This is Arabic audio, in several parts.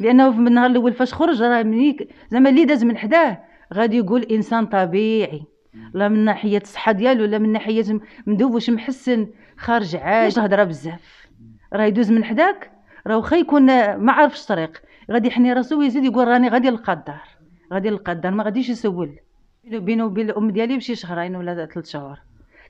لانه من النهار الاول فاش خرج راه ملي زعما اللي داز من حداه غادي يقول انسان طبيعي لا من ناحيه الصحه ديالو لا من ناحيه مدوش محسن خارج عاج تهضره بزاف راه يدوز من حداك راه واخا يكون ما عارفش الطريق غادي يحني راسو ويزيد يقول راني غادي نلقى الدار غادي نلقى الدار ما غاديش يسول بينه وبين الام ديالي بشي شهرين ولا ثلاث شهور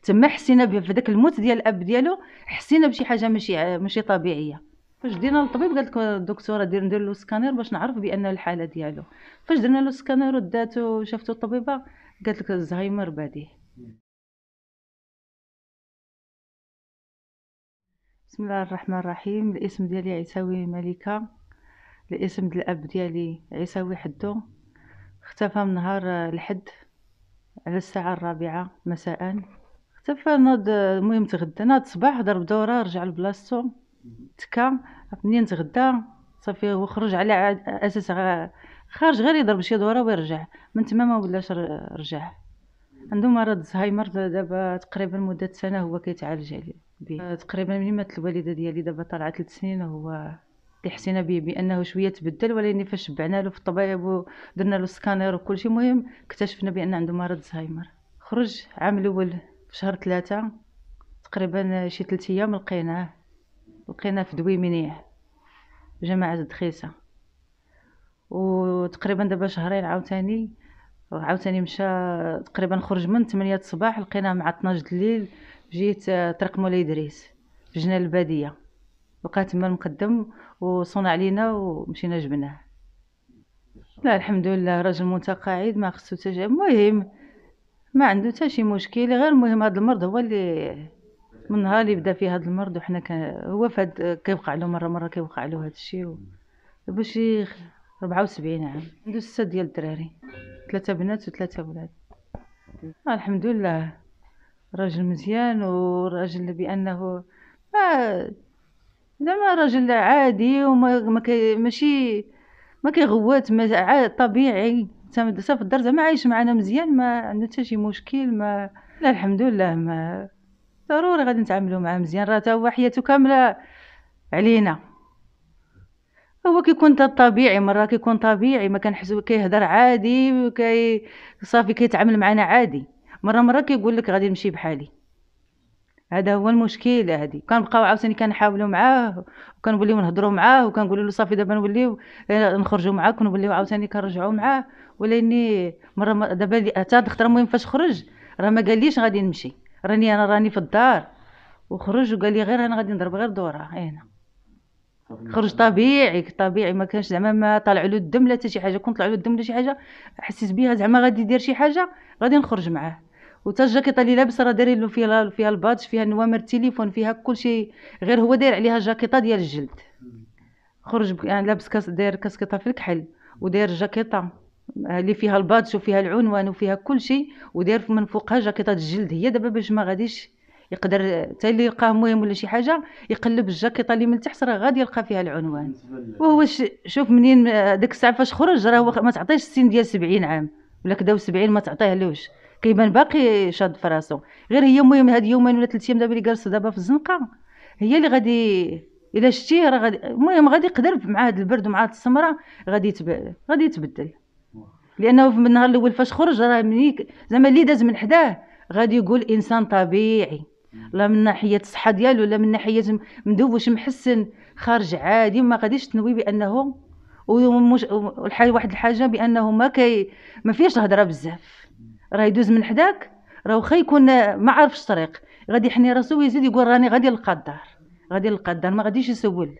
تما حسينا في داك الموت ديال الاب ديالو حسينا بشي حاجه ماشي ماشي طبيعيه فاش دينا للطبيب قالت لك الدكتوره دير ندير له سكانير باش نعرف بان الحاله ديالو فاش درنا له سكانير وداتو شافتو الطبيبه قالت لك الزهايمر بديه بسم الله الرحمن الرحيم الاسم ديالي عيساوي ملكه الاسم ديال الاب ديالي عيساوي حدو اختفى من نهار الحد على الساعه الرابعه مساء صافي ناض المهم تغدا ناض الصباح ضرب دوره رجع لبلاصتو تكا منين تغدا صافي هو خرج على اساس غا- خارج غير يضرب شي دوره ويرجع من تما ما ولاش رجع عنده مرض الزهايمر دابا تقريبا مده سنه هو كيتعالج عليه تقريبا من مات الوالده ديالي دابا طالعه 3 سنين هو اللي حسينا به بانه شويه تبدل ولكن فاش شبعنا له في الطبيب ودرنا له السكانير وكل شيء المهم اكتشفنا بان عنده مرض الزهايمر خرج عام الاول في شهر ثلاثة تقريبا شي ثلاث ايام لقيناه لقيناه في دوي منيح جماعة دخيسة وتقريبا دابا شهرين عاوتاني عاوتاني مشى تقريبا خرج من 8 الصباح لقيناه مع 12 الليل جيت آه، طريق مولاي ادريس في البادية لقاه تما المقدم وصون علينا ومشينا جبناه لا الحمد لله راجل متقاعد ما خصو تجاه المهم ما عنده حتى شي مشكل غير المهم هذا المرض هو اللي من نهار اللي بدا فيه هذا المرض وحنا كان هو فهاد كيوقع له مره مره كيوقع له هذا الشيء شي 74 عام عنده سته ديال الدراري ثلاثه بنات وثلاثه ولاد آه الحمد لله راجل مزيان وراجل بانه ما زعما راجل عادي وما ما كي ماشي ما كيغوت طبيعي سام في الدار زعما عايش معنا مزيان ما عندنا حتى شي مشكل ما لا الحمد لله ما ضروري غادي نتعاملوا معاه مزيان راه هو حياته كامله علينا هو كيكون طبيعي مره كيكون طبيعي ما كنحسو كيهضر عادي وكي صافي كيتعامل معنا عادي مره مره كيقول لك غادي نمشي بحالي هذا هو المشكل هذه بقاو عاوتاني كنحاولوا معاه وكنوليو نهضروا معاه وكنقولوا له صافي دابا نوليو اه، نخرجوا معاك ونوليو عاوتاني كنرجعوا معاه ولاني مره دابا حتى هاد الخطره المهم فاش خرج راه ما قاليش غادي نمشي راني انا راني في الدار وخرج وقال لي غير انا غادي نضرب غير دوره هنا إيه، نعم. خرج طبيعي طبيعي ما كانش زعما ما طالع له الدم لا حتى شي حاجه كون طلع له الدم لا شي حاجه حسيت بيها زعما غادي يدير شي حاجه غادي نخرج معاه وتا اللي لابسه راه دايرين له فيها فيها البادج فيها نوامر التليفون فيها كل شيء غير هو داير عليها جاكيطه ديال الجلد خرج يعني لابس كاس داير كاسكيطه في الكحل وداير جاكيطه آه، اللي فيها البادج وفيها العنوان وفيها كل شيء وداير من فوقها جاكيطه الجلد هي دابا باش ما غاديش يقدر حتى اللي يلقاه مهم ولا شي حاجه يقلب الجاكيطه اللي من تحت راه غادي يلقى فيها العنوان وهو شوف منين آه، داك الساعه فاش خرج راه ما تعطيش السن ديال 70 عام ولا كدا 70 ما تعطيهلوش كيبان باقي شاد في راسو غير هي المهم هاد يومين ولا ثلاث ايام دابا اللي جالسه دابا في الزنقه هي اللي غادي الا شتيه راه غادي المهم غادي يقدر مع هاد البرد ومع هاد السمره غادي يتب... غادي يتبدل لانه من النهار الاول فاش خرج راه ملي زعما اللي داز من حداه غادي يقول انسان طبيعي لا من ناحيه الصحه ديالو لا من ناحيه واش محسن خارج عادي ما غاديش تنوي بانه ومش... والحاجه واحد الحاجه بانه ما كي ما فيهش الهضره بزاف راه يدوز من حداك راه واخا يكون ما عارفش الطريق غادي يحني راسو ويزيد يقول راني غادي الدار غادي الدار ما غاديش يسول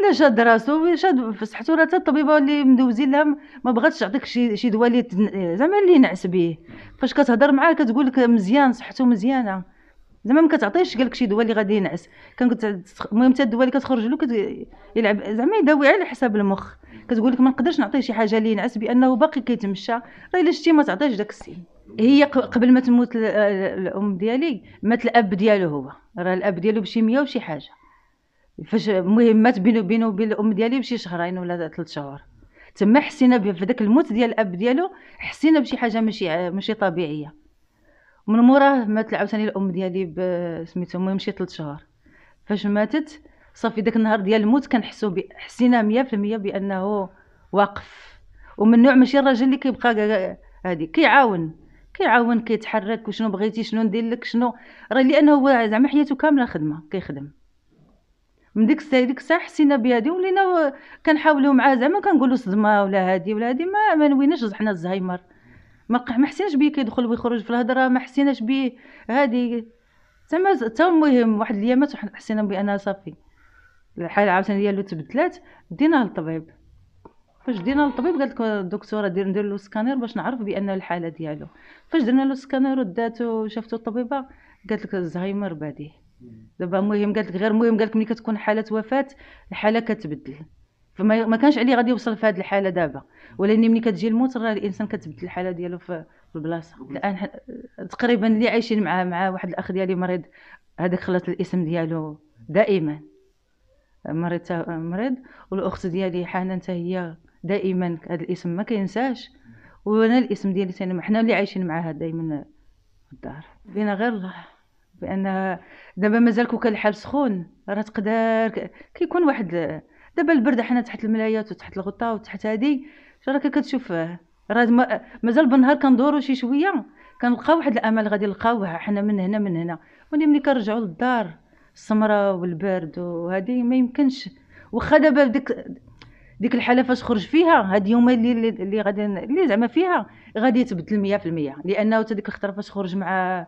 لا شاد راسو شاد فسحتو راه حتى الطبيبه اللي مدوزين لها ما بغاتش تعطيك شي شي دواء اللي زعما اللي ينعس به فاش كتهضر معاه كتقول لك مزيان صحته مزيانه زعما ما كتعطيش قالك شي دواء اللي غادي ينعس كان قلت المهم حتى الدواء اللي كتخرج له كت... يلعب زعما يداوي على حساب المخ كتقول لك ما نقدرش نعطيه شي حاجه اللي ينعس بانه باقي كيتمشى راه الا شتي ما تعطيش داك السن هي قبل ما تموت الام ديالي مات الاب ديالو هو راه الاب ديالو بشي 100 وشي حاجه فاش المهم مات بينو بينو وبين الام ديالي بشي شهرين ولا ثلاث شهور تما حسينا في داك الموت ديال الاب ديالو حسينا بشي حاجه ماشي ماشي طبيعيه من موراه مات عاوتاني الام ديالي بسميتو المهم شي 3 شهور فاش ماتت صافي داك النهار ديال الموت كنحسو حسينا 100% بانه واقف ومن نوع ماشي الراجل اللي كيبقى هادي كيعاون كيعاون كيتحرك وشنو بغيتي شنو ندير لك شنو راه لانه هو زعما حياته كامله خدمه كيخدم من ديك الساعه ديك الساعه حسينا بهادي ولينا كنحاولوا معاه زعما كنقولوا صدمه ولا هادي ولا هادي ما ما نويناش حنا الزهايمر ما ما حسيناش بيه كيدخل ويخرج في الهضره ما حسيناش بيه هادي تما تا المهم واحد اليامات حسينا بانها صافي الحاله عاوتاني ديالو تبدلات ديناه للطبيب فاش دينا للطبيب قالت لكم الدكتوره دير ندير له سكانير باش نعرف بان الحاله ديالو فاش درنا له سكانير وداتو شافتو الطبيبه قالت لك الزهايمر بعدي دابا المهم قالت لك غير المهم قالت لك ملي كتكون حاله وفاه الحاله كتبدل فما كانش عليه غادي يوصل في هذه الحاله دابا ولاني ملي كتجي الموت راه الانسان كتبدل الحاله ديالو في البلاصه الان تقريبا اللي عايشين مع مع واحد الاخ ديالي مريض هذاك خلات الاسم ديالو دائما مريض مريض والاخت ديالي حنان حتى هي دائما هذا الاسم ما كينساش وانا الاسم ديالي ثاني حنا اللي عايشين معاها دائما في الدار بينا غير الله بان دابا مازال كوكا الحال سخون راه تقدر كيكون واحد دابا البرد حنا تحت الملايات وتحت الغطاء وتحت هادي راك كتشوف راه مازال بالنهار كندورو شي شويه كنلقاو واحد الامل غادي نلقاوها حنا من هنا من هنا ملي ملي كنرجعوا للدار السمره والبرد وهذه ما يمكنش واخا دابا ديك ديك الحاله فاش خرج فيها هاد اليومين اللي اللي غادي اللي زعما فيها غادي يتبدل 100% لانه حتى ديك الخطره فاش خرج مع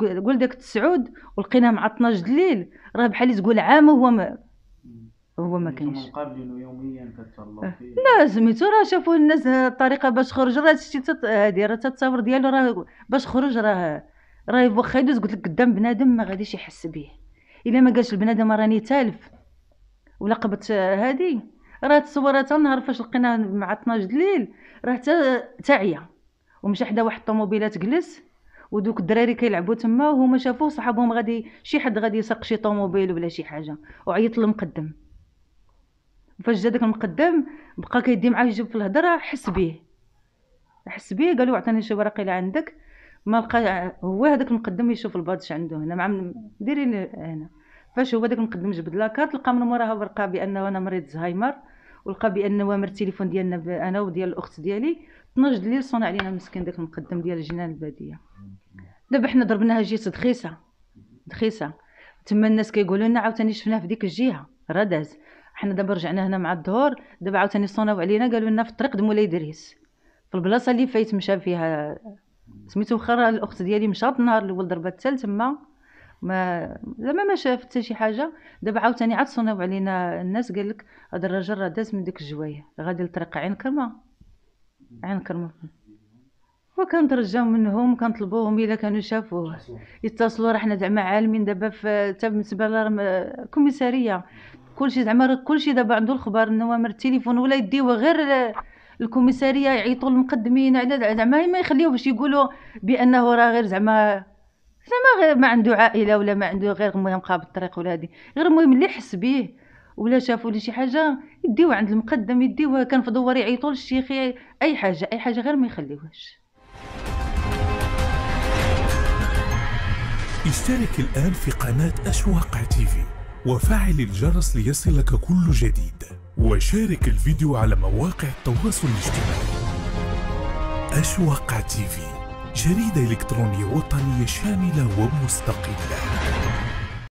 قول داك التسعود ولقيناه مع 12 دليل الليل راه بحال تقول عام وهو هو ما يعني كاينش يوميا لا سميتو راه شافوا الناس آه، الطريقه باش خرج راه شتي آه، هادي راه التصاور ديالو راه باش خرج راه راه واخا يدوز قلت لك قدام بنادم ما غاديش يحس بيه الا ما قالش البنادم راني تالف ولا قبت آه، هادي راه تصور تا النهار فاش لقينا مع 12 دليل راه حتى تعيا ومشى حدا واحد الطوموبيلات جلس ودوك الدراري كيلعبوا تما وهما شافوه صحابهم غادي شي حد غادي يسرق شي طوموبيل ولا شي حاجه وعيط للمقدم فاش جا داك المقدم بقى كيدي معاه يجيب في الهضره حس بيه حس بيه قالو عطيني شي ورقه اللي عندك ما لقى هو هذاك المقدم يشوف البادش عنده هنا مع ديري هنا فاش هو داك المقدم جبد لاكارت لقى من موراها ورقه بانه انا مريض زهايمر ولقى بان وامر التليفون ديالنا انا وديال الاخت ديالي 12 الليل صنع علينا مسكين داك المقدم ديال الجنان الباديه دابا حنا ضربناها جهه دخيسه دخيسه تما الناس كيقولوا لنا عاوتاني شفناه في ديك الجهه راه داز حنا دابا رجعنا هنا مع الظهر دابا عاوتاني صوناو علينا قالوا لنا في الطريق دمو لا دريس في البلاصه اللي فايت مشى فيها سميتو خرا الاخت ديالي مشات النهار الاول ضربات تال تما ما زعما ما شاف حتى شي حاجه دابا عاوتاني عاد صوناو علينا الناس قال لك هذا الراجل راه داز من ديك الجوايه غادي لطريق عين كرمه عين كرمه وكنترجاو منهم كنطلبوهم الا كانوا شافوه يتصلوا راه حنا زعما عالمين دابا في بالنسبه للكوميساريه كلشي زعما راه كلشي دابا عنده الخبر النوامر التليفون ولا يديوه غير الكوميساريه يعيطوا للمقدمين على زعما ما يخليوه باش يقولوا بانه راه غير زعما زعما غير ما عنده عائله ولا ما عنده غير المهم قاب الطريق ولا هذه غير المهم اللي حس به ولا شافوا لي شي حاجه يديوه عند المقدم يديوه كان في دوار يعيطوا للشيخ اي حاجه اي حاجه غير ما يخليوهاش اشترك الان في قناه اشواق تيفي وفعل الجرس ليصلك كل جديد وشارك الفيديو على مواقع التواصل الاجتماعي أشواق تيفي جريدة إلكترونية وطنية شاملة ومستقلة